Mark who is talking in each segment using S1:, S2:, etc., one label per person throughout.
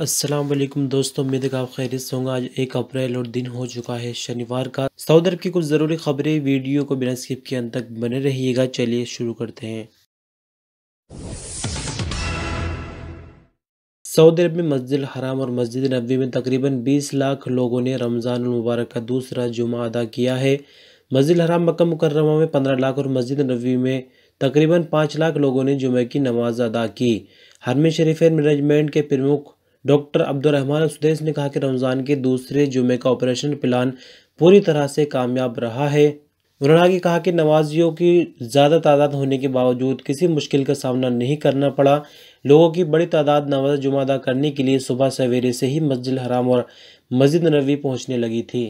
S1: असलम दोस्तों उम्मीद का आप खैरियत होंगे आज एक अप्रैल और दिन हो चुका है शनिवार का सऊदी अरब की कुछ ज़रूरी खबरें वीडियो को बिना स्किप के अंत तक बने रहिएगा चलिए शुरू करते हैं सऊदी अरब में मस्जिद हराम और मस्जिद नबी में तकरीबन 20 लाख लोगों ने रमज़ान मुबारक का दूसरा जुमा अदा किया है मस्जिद हराम मक्का मुकर्रमा में पंद्रह लाख और मस्जिद नबी में तकरीबन पाँच लाख लोगों ने जुमे की नमाज अदा की हरम शरीफ मैनेजमेंट के प्रमुख डॉक्टर अब्दुलरहमान सुदेश ने कहा कि रमज़ान के दूसरे जुमे का ऑपरेशन प्लान पूरी तरह से कामयाब रहा है उन्होंने आगे कहा कि नवाजियों की ज़्यादा तादाद होने के बावजूद किसी मुश्किल का सामना नहीं करना पड़ा लोगों की बड़ी तादाद नवाज जुमा अदा करने के लिए सुबह सवेरे से ही मस्जिद हराम और मस्जिद नबी पहुँचने लगी थी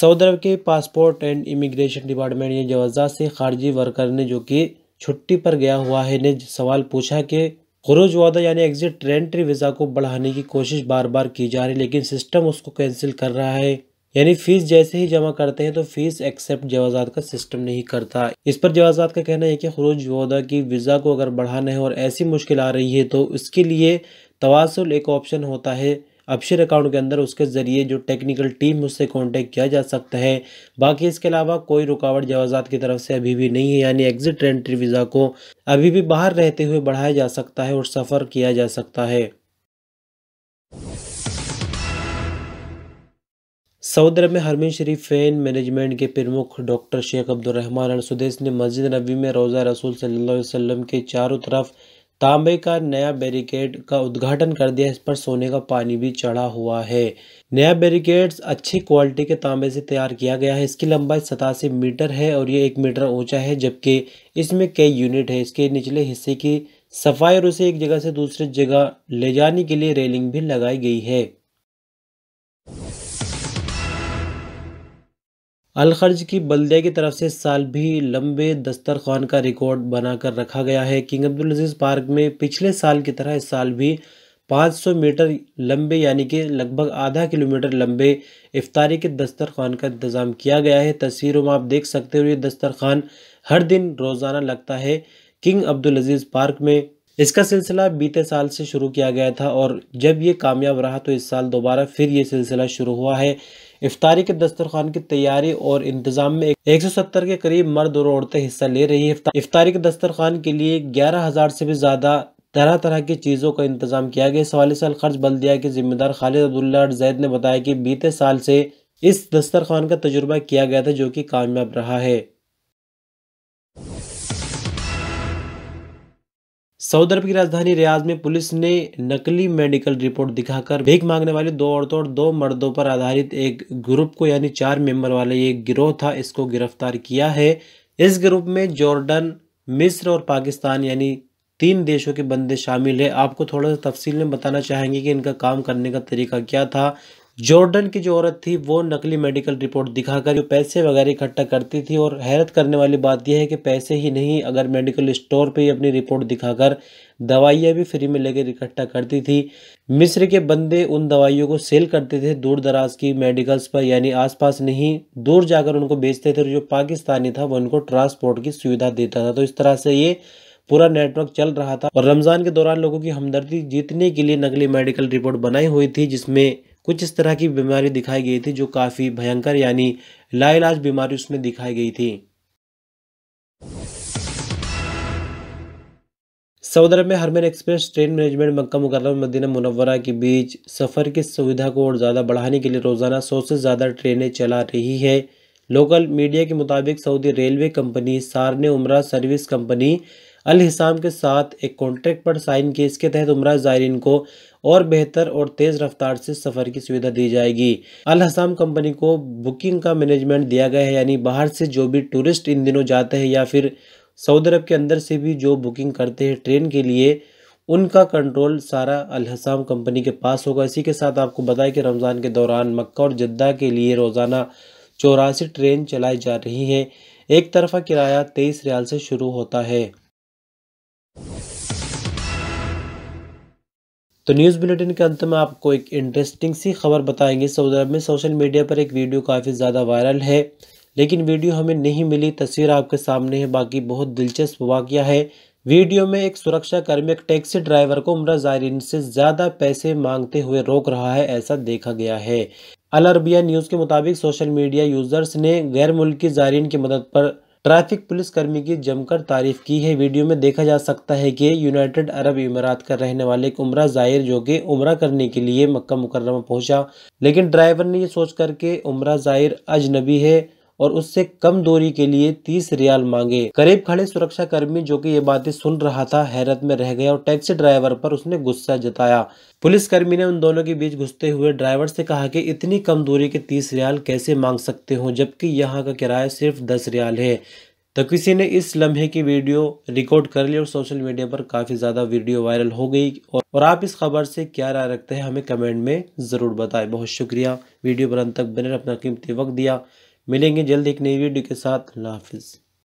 S1: सऊदी अरब के पासपोर्ट एंड इमिग्रेशन डिपार्टमेंट ने जवाजा से खारजी वर्कर ने जो कि छुट्टी पर गया हुआ है ने सवाल पूछा कि खरूज वादा यानी एग्जिट रेंट्री वीज़ा को बढ़ाने की कोशिश बार बार की जा रही लेकिन सिस्टम उसको कैंसिल कर रहा है यानी फीस जैसे ही जमा करते हैं तो फीस एक्सेप्ट जवाजात का सिस्टम नहीं करता इस पर जवाजात का कहना है कि खरूज वादा की वीज़ा को अगर बढ़ाना है और ऐसी मुश्किल आ रही है तो उसके लिए तवासल एक ऑप्शन होता है अक्षर अकाउंट के अंदर उसके ज़रिए जो टेक्निकल टीम उससे कॉन्टैक्ट किया जा सकता है बाकी इसके अलावा कोई रुकावट जवाजात की तरफ से अभी भी नहीं है यानी एग्जिट एंट्री वीज़ा को अभी भी बाहर रहते हुए बढ़ाया जा सकता है और सफ़र किया जा सकता है सऊदी अरब में हरमिन शरीफ फैन मैनेजमेंट के प्रमुख doctor Sheikh Abdulrahman Al Sudais ने मस्जिद नबी में रोज़ा रसूल सल्लल्लाहु अलैहि वसल्लम के चारों तरफ तांबे का नया बैरिकेड का उद्घाटन कर दिया इस पर सोने का पानी भी चढ़ा हुआ है नया बैरिकेड्स अच्छी क्वालिटी के तांबे से तैयार किया गया है इसकी लंबाई सतासी मीटर है और ये एक मीटर ऊंचा है जबकि इसमें कई यूनिट है इसके निचले हिस्से की सफाई और उसे एक जगह से दूसरी जगह ले जाने के लिए रेलिंग भी लगाई गई है अलखर्ज की बल्दिया की तरफ से इस साल भी लंबे दस्तरखान का रिकॉर्ड बनाकर रखा गया है किंग अब्दुल अजीज़ पार्क में पिछले साल की तरह इस साल भी 500 मीटर लंबे यानी कि लगभग आधा किलोमीटर लंबे इफ्तारी के दस्तरखान का इंतज़ाम किया गया है तस्वीरों में आप देख सकते हो ये दस्तरखान हर दिन रोज़ाना लगता है किंग अब्दुल अजीज़ पार्क में इसका सिलसिला बीते साल से शुरू किया गया था और जब ये कामयाब रहा तो इस साल दोबारा फिर ये सिलसिला शुरू हुआ है इफ्तारी के दस्तरखान की तैयारी और इंतजाम में 170 के करीब मर्द और औरतें हिस्सा ले रही है इफ्तारी के दस्तरखान के लिए ग्यारह हज़ार से भी ज़्यादा तरह तरह की चीज़ों का इंतजाम किया गया इस साल खर्च बल्दिया के जिम्मेदार खालिद अब्दुल्ला जैद ने बताया कि बीते साल से इस दस्तरखान का तजुर्बा किया गया था जो कि कामयाब रहा है सऊदी अरब की राजधानी रियाज में पुलिस ने नकली मेडिकल रिपोर्ट दिखाकर भीख मांगने वाली दो औरतों और दो मर्दों पर आधारित एक ग्रुप को यानी चार मेंबर वाले एक गिरोह था इसको गिरफ्तार किया है इस ग्रुप में जॉर्डन मिस्र और पाकिस्तान यानी तीन देशों के बंदे शामिल है आपको थोड़ा सा तफसील में बताना चाहेंगे कि इनका काम करने का तरीका क्या था जॉर्डन की जो औरत थी वो नकली मेडिकल रिपोर्ट दिखाकर जो पैसे वगैरह इकट्ठा करती थी और हैरत करने वाली बात यह है कि पैसे ही नहीं अगर मेडिकल स्टोर पे अपनी रिपोर्ट दिखाकर दवाइयाँ भी फ्री में लेकर इकट्ठा करती थी मिस्र के बंदे उन दवाइयों को सेल करते थे दूर दराज की मेडिकल्स पर यानी आसपास नहीं दूर जाकर उनको बेचते थे और जो पाकिस्तानी था वो उनको ट्रांसपोर्ट की सुविधा देता था तो इस तरह से ये पूरा नेटवर्क चल रहा था और रमज़ान के दौरान लोगों की हमदर्दी जीतने के लिए नकली मेडिकल रिपोर्ट बनाई हुई थी जिसमें कुछ इस तरह की बीमारी दिखाई गई थी जो काफ़ी भयंकर यानी लाइलाज बीमारी उसमें दिखाई गई थी सऊदी अरब में Haramain express train management Makkah मुकर मदीना मुनवरा के बीच सफ़र की सुविधा को और ज़्यादा बढ़ाने के लिए रोज़ाना सौ से ज़्यादा ट्रेनें चला रही है लोकल मीडिया के मुताबिक सऊदी रेलवे कंपनी सारने उमरा सर्विस कंपनी अल हिसाम के साथ एक कॉन्ट्रैक्ट पर साइन किए इसके तहत उम्र ज़ायरीन को और बेहतर और तेज़ रफ्तार से सफ़र की सुविधा दी जाएगी अल हसाम कंपनी को बुकिंग का मैनेजमेंट दिया गया है यानी बाहर से जो भी टूरिस्ट इन दिनों जाते हैं या फिर सऊदी अरब के अंदर से भी जो बुकिंग करते हैं ट्रेन के लिए उनका कंट्रोल सारा अलहसाम कंपनी के पास होगा इसी के साथ आपको बताया कि रमज़ान के दौरान मक्का और जद्दा के लिए रोज़ाना चौरासी ट्रेन चलाई जा रही हैं एक तरफा किराया तेईस रियाल से शुरू होता है तो न्यूज़ बुलेटिन के अंत में आपको एक इंटरेस्टिंग सी खबर बताएंगे सऊदी अरब में सोशल मीडिया पर एक वीडियो काफ़ी ज़्यादा वायरल है लेकिन वीडियो हमें नहीं मिली तस्वीर आपके सामने है बाकी बहुत दिलचस्प वाक़ है वीडियो में एक सुरक्षा कर्मी एक टैक्सी ड्राइवर को उम्र जायरीन से ज़्यादा पैसे मांगते हुए रोक रहा है ऐसा देखा गया है अल अरबिया न्यूज़ के मुताबिक सोशल मीडिया यूज़र्स ने गैर मुल्की जायरीन की मदद पर ट्रैफिक पुलिसकर्मी की जमकर तारीफ की है वीडियो में देखा जा सकता है कि यूनाइटेड अरब इमारात का रहने वाले एक उम्र जाहिर जो कि उम्र करने के लिए मक्का मुकर्रमा पहुंचा लेकिन ड्राइवर ने यह सोच करके उम्र जाहिर अजनबी है और उससे कम दूरी के लिए तीस रियाल मांगे करीब खड़े सुरक्षा कर्मी जो कि ये बातें सुन रहा था हैरत में रह गया और टैक्सी ड्राइवर पर उसने गुस्सा जताया पुलिसकर्मी ने उन दोनों के बीच घुसते हुए ड्राइवर से कहा कि इतनी कम दूरी के तीस रियाल कैसे मांग सकते हो जबकि यहाँ का किराया सिर्फ दस रियाल है तो किसी ने इस लम्हे की वीडियो रिकॉर्ड कर ली और सोशल मीडिया पर काफ़ी ज़्यादा वीडियो वायरल हो गई और आप इस खबर से क्या राय रखते हैं हमें कमेंट में ज़रूर बताएं बहुत शुक्रिया वीडियो पर अंत तक बने अपना कीमती वक्त दिया मिलेंगे जल्द एक नई वीडियो के साथ अल्लाह हाफिज़